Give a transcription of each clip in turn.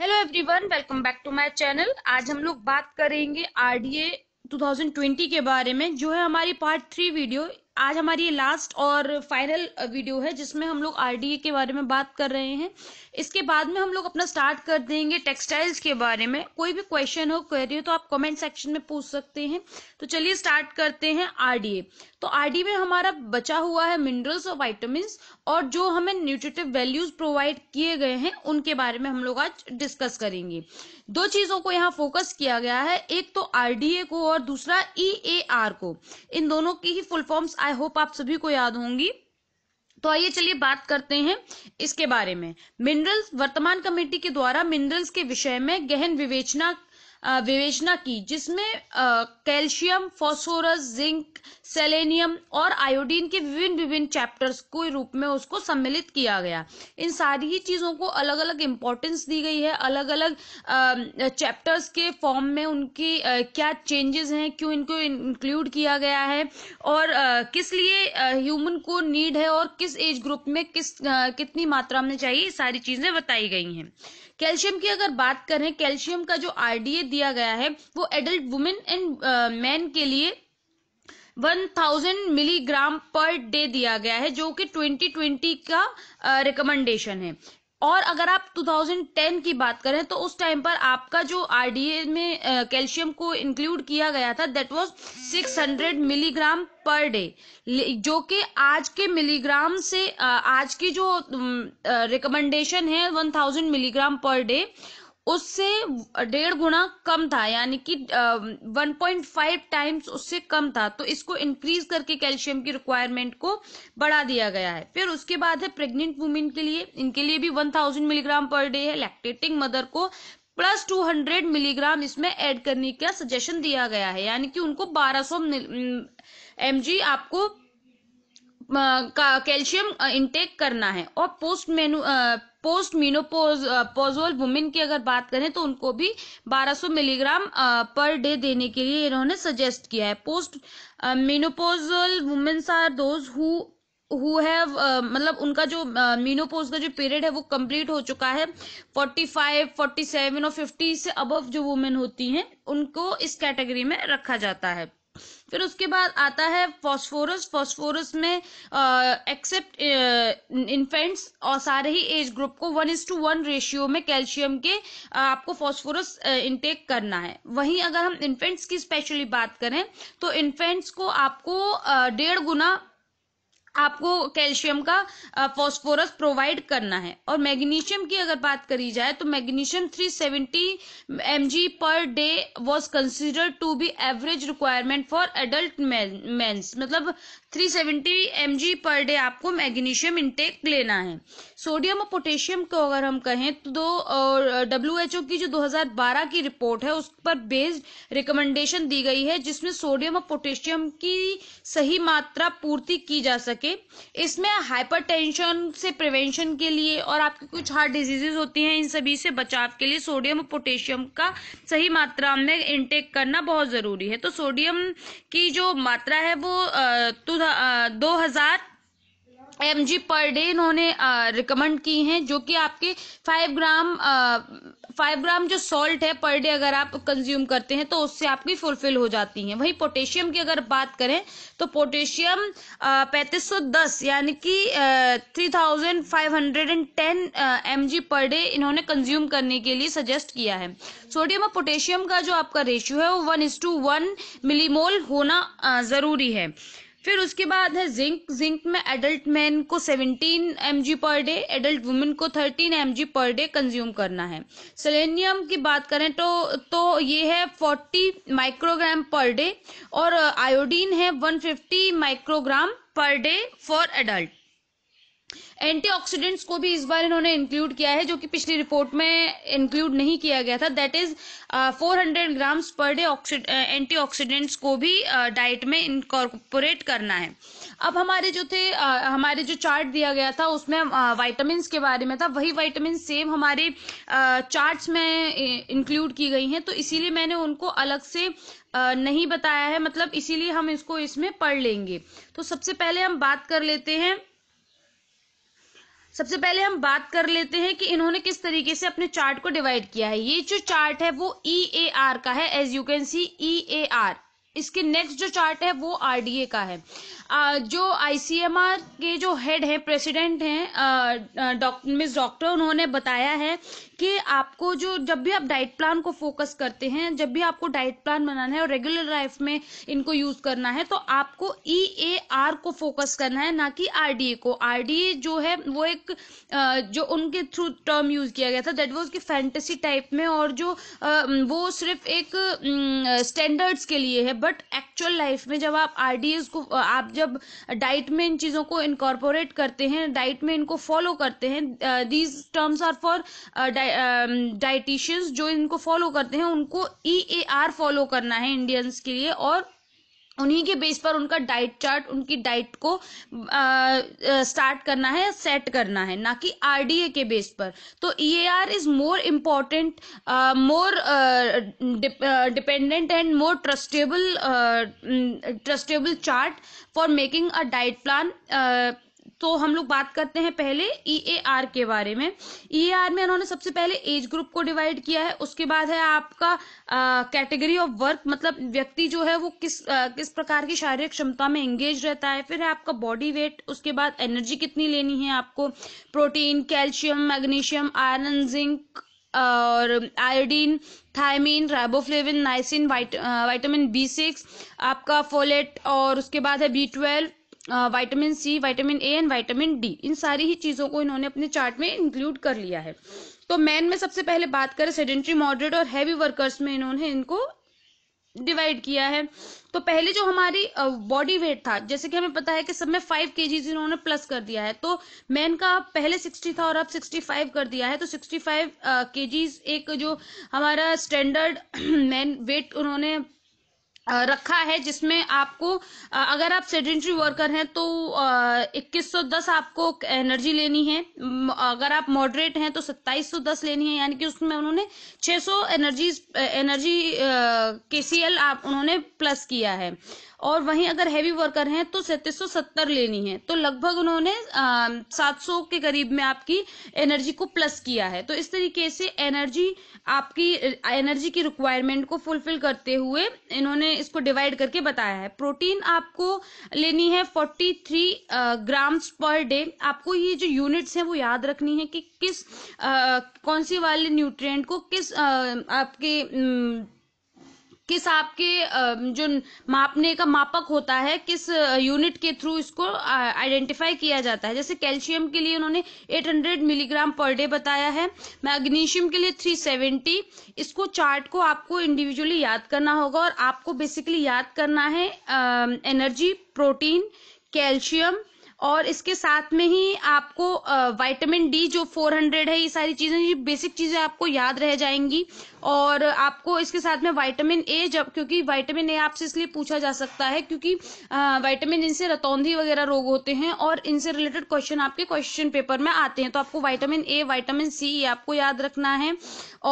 Hello everyone welcome back to my channel आज हम लोग बात करेंगे आरडीए 2020 के बारे में जो है हमारी पार्ट थ्री वीडियो आज हमारी ये लास्ट और फाइनल वीडियो है जिसमें हम लोग आरडीए के बारे में बात कर रहे हैं इसके बाद में हम लोग अपना स्टार्ट कर देंगे टेक्सटाइल्स के बारे में कोई भी क्वेश्चन हो क्वेरी हो तो आप कमेंट सेक्शन में पूछ सकते हैं तो चलिए स्टार्ट करते हैं आरडीए तो आरडीए में हमारा बचा हुआ है मिनरल्स और वाइटामिन और जो हमें न्यूट्रिटिव वैल्यूज प्रोवाइड किए गए हैं उनके बारे में हम लोग आज डिस्कस करेंगे दो चीजों को यहाँ फोकस किया गया है एक तो आरडीए को और दूसरा ई e को इन दोनों की ही फुल फॉर्म्स आई होप आप सभी को याद होंगी तो आइए चलिए बात करते हैं इसके बारे में मिनरल्स वर्तमान कमेटी के द्वारा मिनरल्स के विषय में गहन विवेचना विवेचना की जिसमें कैल्शियम फॉस्फोरस जिंक सेलेनियम और आयोडीन के विभिन्न विभिन्न चैप्टर्स के रूप में उसको सम्मिलित किया गया इन सारी ही चीज़ों को अलग अलग इम्पोर्टेंस दी गई है अलग अलग चैप्टर्स के फॉर्म में उनकी क्या चेंजेस हैं क्यों इनको इंक्लूड किया गया है और किस लिए ह्यूमन को नीड है और किस एज ग्रुप में किस कितनी मात्रा में चाहिए सारी चीज़ें बताई गई हैं कैल्शियम की अगर बात करें कैल्शियम का जो आरडीए दिया गया है वो एडल्ट वुमेन एंड मैन के लिए 1000 मिलीग्राम पर डे दिया गया है जो कि 2020 का रिकमेंडेशन uh, है और अगर आप 2010 की बात करें तो उस टाइम पर आपका जो आरडीए में कैल्शियम को इंक्लूड किया गया था that was 600 milligram per day जो कि आज के मिलीग्राम से आज की जो रिकमेंडेशन है 1000 मिलीग्राम पर डे उससे डेढ़ गुना कम था यानी कि 1.5 टाइम्स उससे कम था तो इसको इंक्रीज करके कैल्शियम की रिक्वायरमेंट को बढ़ा दिया गया है फिर उसके बाद है प्रेग्नेंट वुमेन के लिए इनके लिए भी 1000 मिलीग्राम पर डे है लैक्टेटिंग मदर को प्लस 200 मिलीग्राम इसमें ऐड करने का सजेशन दिया गया है यानी कि उनको 1200 सौ एम आपको का कैल्शियम इंटेक करना है और पोस्ट मेनू पोस्ट मीनोपोज पोजोल वुमेन की अगर बात करें तो उनको भी 1200 मिलीग्राम पर डे देने के लिए इन्होंने सजेस्ट किया है post menopausal womens are those who who have मतलब उनका जो मीनोपोज uh, का जो पीरियड है वो कंप्लीट हो चुका है 45, 47 और 50 से अबव जो वुमेन होती हैं उनको इस कैटेगरी में रखा जाता है फिर उसके बाद आता है फॉस्फोरस फॉस्फोरस में एक्सेप्ट इन्फेंट्स और सारे ही एज ग्रुप को one is to one ratio में कैल्शियम के आपको फॉस्फोरस इनटेक करना है वहीं अगर हम इन्फेंट्स की स्पेशली बात करें तो इन्फेंट्स को आपको डेढ़ गुना आपको कैल्शियम का फॉस्फोरस प्रोवाइड करना है और मैग्नीशियम की अगर बात करी जाए तो magnesium 370 seventy per day was considered to be average requirement for adult mens मतलब three M G per day आपको मैग्नीशियम इंटेक लेना है सोडियम और पोटेशियम को अगर हम कहें तो दो डब्ल्यू एच ओ की जो 2012 की रिपोर्ट है उस पर बेस्ड रिकमेंडेशन दी गई है जिसमें सोडियम और पोटेशियम की सही मात्रा पूर्ति की जा सके इसमें हाइपरटेंशन से प्रिवेंशन के लिए और आपकी कुछ हार्ट डिजीजेज होती हैं इन सभी से बचाव के लिए सोडियम और पोटेशियम का सही मात्रा में इंटेक करना बहुत ज़रूरी है तो सोडियम की जो मात्रा है वो तो दो हज़ार एम जी पर डे इन्होंने रिकमेंड की हैं जो कि आपके फाइव ग्राम फाइव ग्राम जो सॉल्ट है पर डे अगर आप कंज्यूम करते हैं तो उससे आपकी फुलफिल हो जाती हैं वहीं पोटेशियम की अगर बात करें तो पोटेशियम पैंतीस सौ दस यानी कि three thousand five hundred and ten M G per day इन्होंने कंज्यूम करने के लिए सजेस्ट किया है सोडियम और पोटेशियम का जो आपका रेशियो है वो one is to one millimole होना uh, ज़रूरी है फिर उसके बाद है जिंक जिंक में एडल्ट मैन को 17 M per day adult women को 13 एम पर डे कंज्यूम करना है सेलेनियम की बात करें तो तो ये है 40 माइक्रोग्राम पर डे और आयोडीन uh, है 150 microgram per day for adult antioxidants को भी इस बार इन्होंने इंक्लूड किया है जो कि पिछली रिपोर्ट में इंक्लूड नहीं किया गया था that is 400 grams per day antioxidants को भी डाइट uh, में इनकॉर्पोरेट करना है अब हमारे जो थे आ, uh, हमारे जो चार्ट दिया गया था उसमें वाइटामस uh, के बारे में था वही वाइटामिन सेम हमारे चार्ट्स में इंक्लूड की गई हैं तो इसीलिए मैंने उनको अलग से नहीं बताया है मतलब इसीलिए हम इसको इसमें पढ़ लेंगे तो सबसे पहले हम बात कर लेते हैं सबसे पहले हम बात कर लेते हैं कि इन्होंने किस तरीके से अपने चार्ट को डिवाइड किया है ये जो चार्ट है वो ई ए आर का है as you can see E A R इसके नेक्स्ट जो चार्ट है वो आरडीए का है आ, जो आईसीएमआर के जो हेड है प्रेसिडेंट हैं मिस डॉक्टर उन्होंने बताया है कि आपको जो जब भी आप डाइट प्लान को फोकस करते हैं जब भी आपको डाइट प्लान बनाना है और रेगुलर लाइफ में इनको यूज करना है तो आपको ई ए आर को फोकस करना है ना कि आर डी ए को आर डी ए जो है वो एक जो उनके थ्रू टर्म यूज किया गया था दैट वॉज की फैंटेसी टाइप में और जो वो सिर्फ एक स्टैंडर्ड्स के लिए है बट एक्चुअल लाइफ में जब आप आर डी एस को आप जब डाइट में इन चीज़ों को इनकॉर्पोरेट करते हैं डाइट में इनको फॉलो करते हैं these terms are for diet dieticians um, जो इनको फॉलो करते हैं उनको ई ए आर फॉलो करना है इंडियंस के लिए और उन्हीं के बेस पर उनका डाइट चार्ट उनकी डाइट को आ, uh, स्टार्ट uh, करना है सेट करना है ना कि आरडीए के बेस पर तो E A R is more important more dependent and more trustable trustable chart for making a diet plan तो हम लोग बात करते हैं पहले ई e के बारे में ई e में उन्होंने सबसे पहले एज ग्रुप को डिवाइड किया है उसके बाद है आपका कैटेगरी ऑफ वर्क मतलब व्यक्ति जो है वो किस आ, किस प्रकार की शारीरिक क्षमता में एंगेज रहता है फिर है आपका बॉडी वेट उसके बाद एनर्जी कितनी लेनी है आपको protein calcium magnesium iron zinc और आयोडीन थायमीन राइबोफ्लेविन नाइसिन वाइट, वाइटामिन बी सिक्स आपका फोलेट और उसके बाद है B twelve vitamin C vitamin A and vitamin D इन सारी ही चीज़ों को इन्होंने अपने चार्ट में इंक्लूड कर लिया है तो मैन में सबसे पहले बात करें सेडेंट्री मॉडरेट और हैवी वर्कर्स में इन्होंने इनको डिवाइड किया है तो पहले जो हमारी बॉडी वेट था जैसे कि हमें पता है कि सब में फाइव के इन्होंने प्लस कर दिया है तो मैन का पहले सिक्सटी था और अब सिक्सटी फाइव कर दिया है तो सिक्सटी फाइव के एक जो हमारा स्टैंडर्ड मैन वेट उन्होंने रखा है जिसमें आपको अगर आप सेडेंट्री वर्कर हैं तो 2110 आपको एनर्जी लेनी है अगर आप मॉडरेट हैं तो 2710 लेनी है यानी कि उसमें उन्होंने 600 एनर्जी एनर्जी के सी आप उन्होंने प्लस किया है और वहीं अगर हैवी वर्कर हैं तो सत्तर लेनी है तो लगभग उन्होंने सात सौ के करीब में आपकी एनर्जी को प्लस किया है तो इस तरीके से एनर्जी आपकी एनर्जी की रिक्वायरमेंट को फुलफिल करते हुए इन्होंने इसको डिवाइड करके बताया है प्रोटीन आपको लेनी है 43 ग्राम्स पर डे आपको ये जो यूनिट्स हैं वो याद रखनी है कि किस आ, कौन सी वाले न्यूट्रिएंट को किस आ, आपके न, किस आपके जो मापने का मापक होता है किस यूनिट के थ्रू इसको आइडेंटिफाई किया जाता है जैसे कैल्शियम के लिए उन्होंने 800 मिलीग्राम पर डे बताया है मैग्नीशियम के लिए 370 इसको चार्ट को आपको इंडिविजुअली याद करना होगा और आपको बेसिकली याद करना है एनर्जी प्रोटीन कैल्शियम और इसके साथ में ही आपको वाइटामिन डी जो 400 है ये सारी चीज़ें ये बेसिक चीज़ें आपको याद रह जाएंगी और आपको इसके साथ में वाइटामिन ए जब क्योंकि वाइटामिन ए आपसे इसलिए पूछा जा सकता है क्योंकि वाइटामिन इनसे रतौंधी वगैरह रोग होते हैं और इनसे रिलेटेड क्वेश्चन आपके क्वेश्चन पेपर में आते हैं तो आपको वाइटामिन ए वाइटामिन सी आपको याद रखना है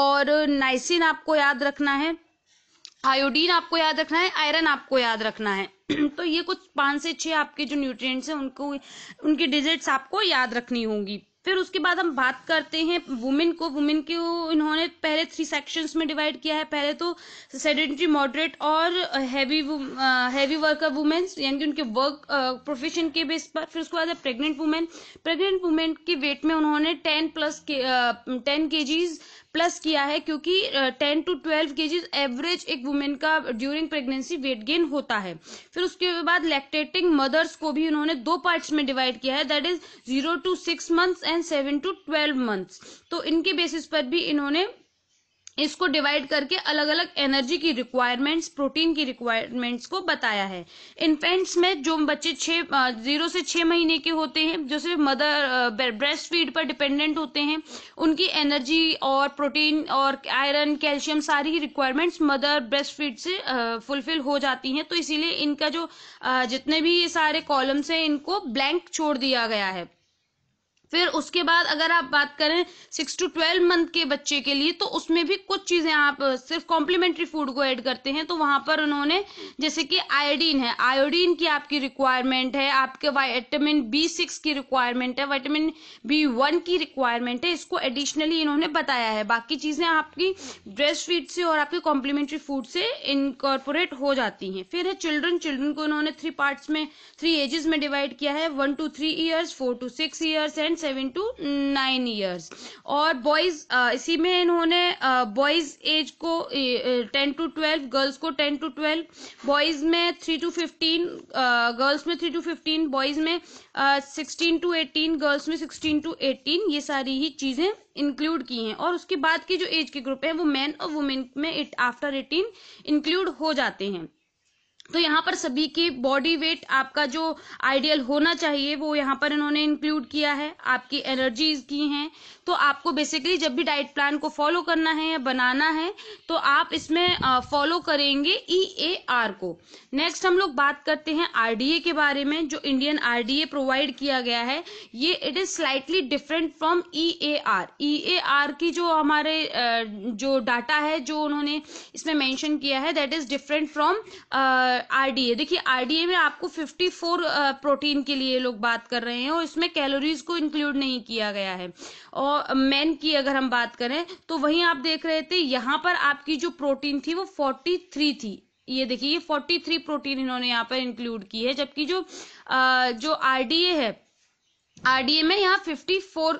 और नाइसिन आपको याद रखना है आयोडीन आपको याद रखना है आयरन आपको याद रखना है तो ये कुछ पांच से छह आपके जो न्यूट्रिएंट्स हैं उनको उनकी डिजिट्स आपको याद रखनी होगी फिर उसके बाद हम बात करते हैं वुमेन को वुमेन के इन्होंने पहले थ्री सेक्शंस में डिवाइड किया है पहले तो सेडेंट्री मॉडरेट और हैवी हैवी वर्कर वुमेन्स यानी कि उनके वर्क प्रोफेशन के बेस पर फिर उसके बाद है प्रेग्नेंट वुमेन प्रेग्नेंट वुमेन के वेट में उन्होंने टेन प्लस टेन के जीज प्लस किया है क्योंकि टेन टू ट्वेल्व के एवरेज एक वुमेन का ड्यूरिंग प्रेगनेंसी वेट गेन होता है फिर उसके बाद लैक्टेटिंग मदर्स को भी उन्होंने दो पार्ट्स में डिवाइड किया है that is zero to six months and seven to twelve months तो इनके बेसिस पर भी इन्होंने इसको डिवाइड करके अलग अलग एनर्जी की रिक्वायरमेंट्स प्रोटीन की रिक्वायरमेंट्स को बताया है इन्फेंट्स में जो बच्चे छह जीरो से छह महीने के होते हैं जो सिर्फ मदर ब्रेस्ट फीड पर डिपेंडेंट होते हैं उनकी एनर्जी और प्रोटीन और आयरन कैल्शियम सारी ही रिक्वायरमेंट्स मदर ब्रेस्ट फीड से फुलफिल हो जाती हैं तो इसीलिए इनका जो जितने भी सारे कॉलम्स हैं इनको ब्लैंक छोड़ दिया गया है फिर उसके बाद अगर आप बात करें सिक्स टू ट्वेल्व मंथ के बच्चे के लिए तो उसमें भी कुछ चीज़ें आप सिर्फ कॉम्प्लीमेंट्री फूड को ऐड करते हैं तो वहां पर उन्होंने जैसे कि आयोडीन है आयोडीन की आपकी रिक्वायरमेंट है आपके वाइटामिन बी सिक्स की रिक्वायरमेंट है वाइटामिन बी वन की रिक्वायरमेंट है इसको एडिशनली इन्होंने बताया है बाकी चीज़ें आपकी ब्रेस्ट फीड से और आपके कॉम्प्लीमेंट्री फूड से इनकॉर्पोरेट हो जाती है फिर है चिल्ड्रन चिल्ड्रन को इन्होंने थ्री पार्ट में थ्री एजेस में डिवाइड किया है one to three years four to six years and seven to nine years और बॉयज इसी में इन्होंने बॉयज एज को टेन टू ट्वेल्व गर्ल्स को टेन टू ट्वेल्व बॉयज में थ्री टू फिफ्टीन गर्ल्स में थ्री टू फिफ्टीन बॉयज में sixteen to eighteen girls में सिक्सटीन टू एटीन ये सारी ही चीजें इंक्लूड की हैं और उसके बाद की जो एज के ग्रुप हैं वो मैन और वुमेन में इट आफ्टर एटीन इंक्लूड हो जाते हैं तो यहाँ पर सभी की बॉडी वेट आपका जो आइडियल होना चाहिए वो यहाँ पर इन्होंने इंक्लूड किया है आपकी एनर्जीज की हैं तो आपको बेसिकली जब भी डाइट प्लान को फॉलो करना है या बनाना है तो आप इसमें फॉलो करेंगे ई ए आर को नेक्स्ट हम लोग बात करते हैं आरडीए के बारे में जो इंडियन आरडीए प्रोवाइड किया गया है ये it is slightly different from E A R E A R की जो हमारे जो डाटा है जो उन्होंने इसमें मैंशन किया है that is different from RDA देखिए आरडीए में आपको 54 प्रोटीन के लिए लोग बात कर रहे हैं और इसमें कैलोरीज को इंक्लूड नहीं किया गया है और मेन की अगर हम बात करें तो वहीं आप देख रहे थे यहाँ पर आपकी जो प्रोटीन थी वो 43 थी ये देखिए ये 43 प्रोटीन इन्होंने यहाँ पर इंक्लूड की है जबकि जो आ, जो आरडीए है आरडीए में यहाँ 54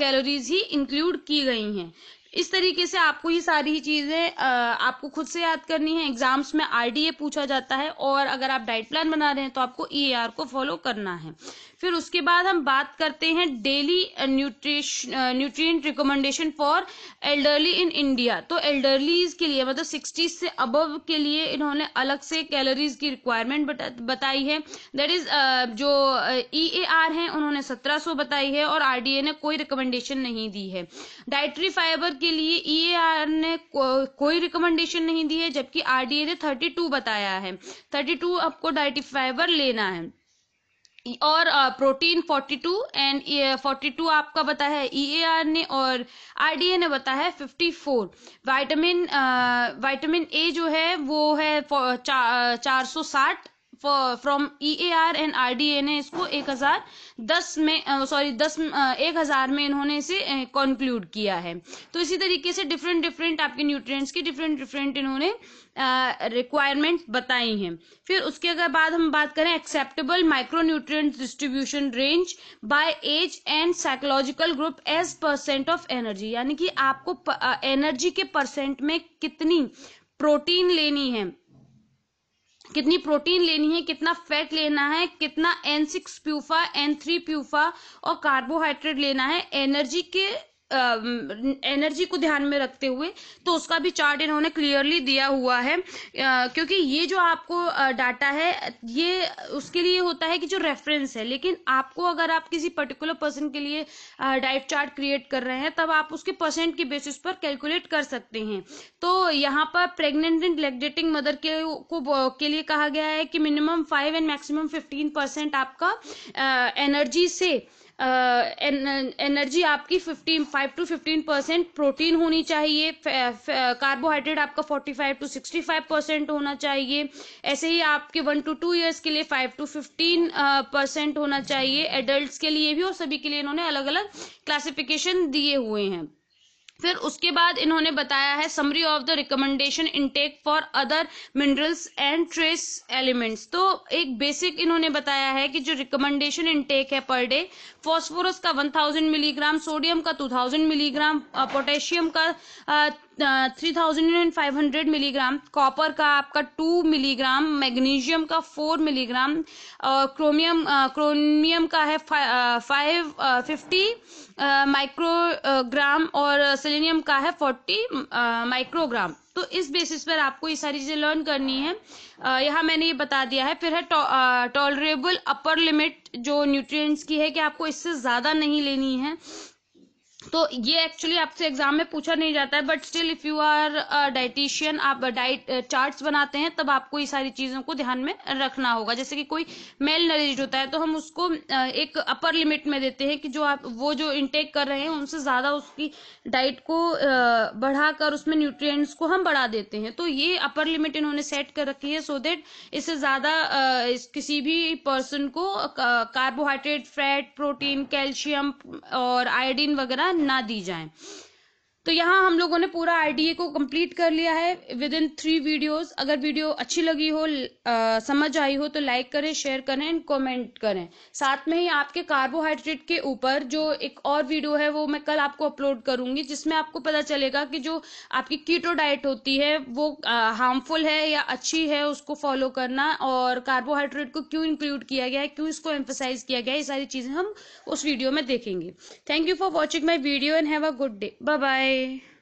कैलोरीज ही इंक्लूड की गई हैं इस तरीके से आपको ये सारी चीज़ें आपको खुद से याद करनी है एग्जाम्स में आरडीए पूछा जाता है और अगर आप डाइट प्लान बना रहे हैं तो आपको आर e को फॉलो करना है फिर उसके बाद हम बात करते हैं daily nutrition nutrient recommendation for elderly in India तो एल्डरलीज के लिए मतलब सिक्सटीज से अबव के लिए इन्होंने अलग से कैलोरीज की रिक्वायरमेंट बताई है दैट इज जो ई ए आर है उन्होंने 1700 बताई है और आरडीए ने कोई रिकमेंडेशन नहीं दी है डाइटरी फाइबर की के लिए ईएआर e ने को, कोई रिकमेंडेशन नहीं दी है जबकि आरडीए ने 32 बताया है 32 आपको डाइटी फाइबर लेना है और प्रोटीन 42 एंड 42 आपका बताया है ईएआर e ने और आरडीए ने बताया है 54 वाइटामिन वाइटामिन ए जो है वो है चार सौ साठ from E A R and R D A ने इसको एक हजार दस में सॉरी दस एक हजार में इन्होंने इसे कंक्लूड किया है तो इसी तरीके से डिफरेंट डिफरेंट आपके न्यूट्रिएंट्स की डिफरेंट डिफरेंट इन्होंने रिक्वायरमेंट बताई हैं फिर उसके अगर बाद हम बात करें acceptable micro nutrient distribution range by age and psychological group as percent of energy यानी कि आपको एनर्जी के परसेंट में कितनी प्रोटीन लेनी है कितनी प्रोटीन लेनी है कितना फैट लेना है कितना N six PUFA N three PUFA और कार्बोहाइड्रेट लेना है एनर्जी के एनर्जी को ध्यान में रखते हुए तो उसका भी चार्ट इन्होंने क्लियरली दिया हुआ है क्योंकि ये जो आपको डाटा है ये उसके लिए होता है कि जो रेफरेंस है लेकिन आपको अगर आप किसी पर्टिकुलर पर्सन के लिए डाइट चार्ट क्रिएट कर रहे हैं तब आप उसके परसेंट के बेसिस पर कैलकुलेट कर सकते हैं तो यहाँ पर प्रेगनेंट एंड लेगडेटिंग मदर के को के लिए कहा गया है कि minimum five and maximum fifteen percent आपका एनर्जी से एनर्जी आपकी fifteen five to fifteen percent protein होनी चाहिए कार्बोहाइड्रेट आपका forty five to sixty five percent होना चाहिए ऐसे ही आपके वन टू टू ईयर्स के लिए फाइव टू फिफ्टीन परसेंट होना चाहिए एडल्ट के लिए भी और सभी के लिए इन्होंने अलग अलग क्लासिफिकेशन दिए हुए हैं फिर उसके बाद इन्होंने बताया है summary of the recommendation intake for other minerals and trace elements तो एक बेसिक इन्होंने बताया है कि जो रिकमेंडेशन इनटेक है पर डे फॉस्फोरस का 1000 मिलीग्राम सोडियम का 2000 मिलीग्राम पोटेशियम का uh, three thousand and five hundred milligram copper का आपका टू मिलीग्राम मैग्नीशियम का फोर मिलीग्राम क्रोमियम क्रोमियम का है फाइव फिफ्टी माइक्रोग्राम और सेलेनियम का है फोर्टी माइक्रोग्राम तो इस बेसिस पर आपको ये सारी चीज़ें लर्न करनी है यहाँ मैंने ये बता दिया है फिर है टॉलरेबल अपर लिमिट जो न्यूट्रिएंट्स की है कि आपको इससे ज़्यादा नहीं लेनी है तो ये एक्चुअली आपसे एग्जाम में पूछा नहीं जाता है but still if you are dietitian आप डाइट चार्ट्स uh, बनाते हैं तब आपको ये सारी चीजों को ध्यान में रखना होगा जैसे कि कोई मेल नरिज होता है तो हम उसको uh, एक अपर लिमिट में देते हैं कि जो आप वो जो इनटेक कर रहे हैं उनसे ज्यादा उसकी डाइट को uh, बढ़ाकर उसमें न्यूट्रिय को हम बढ़ा देते हैं तो ये अपर लिमिट इन्होंने सेट कर रखी है सो देट इससे ज्यादा किसी भी पर्सन को कार्बोहाइड्रेट फैट प्रोटीन कैल्शियम और आयोडीन वगैरह ना दी जाए तो यहाँ हम लोगों ने पूरा आईडीए को कंप्लीट कर लिया है विद इन थ्री वीडियोस अगर वीडियो अच्छी लगी हो आ, समझ आई हो तो लाइक करें शेयर करें एंड कमेंट करें साथ में ही आपके कार्बोहाइड्रेट के ऊपर जो एक और वीडियो है वो मैं कल आपको अपलोड करूंगी जिसमें आपको पता चलेगा कि जो आपकी कीटो डाइट होती है वो हार्मफुल है या अच्छी है उसको फॉलो करना और कार्बोहाइड्रेट को क्यों इंक्लूड किया गया है क्यों इसको एम्फोसाइज किया गया ये सारी चीजें हम उस वीडियो में देखेंगे thank you for watching my video and have a good day bye Bye.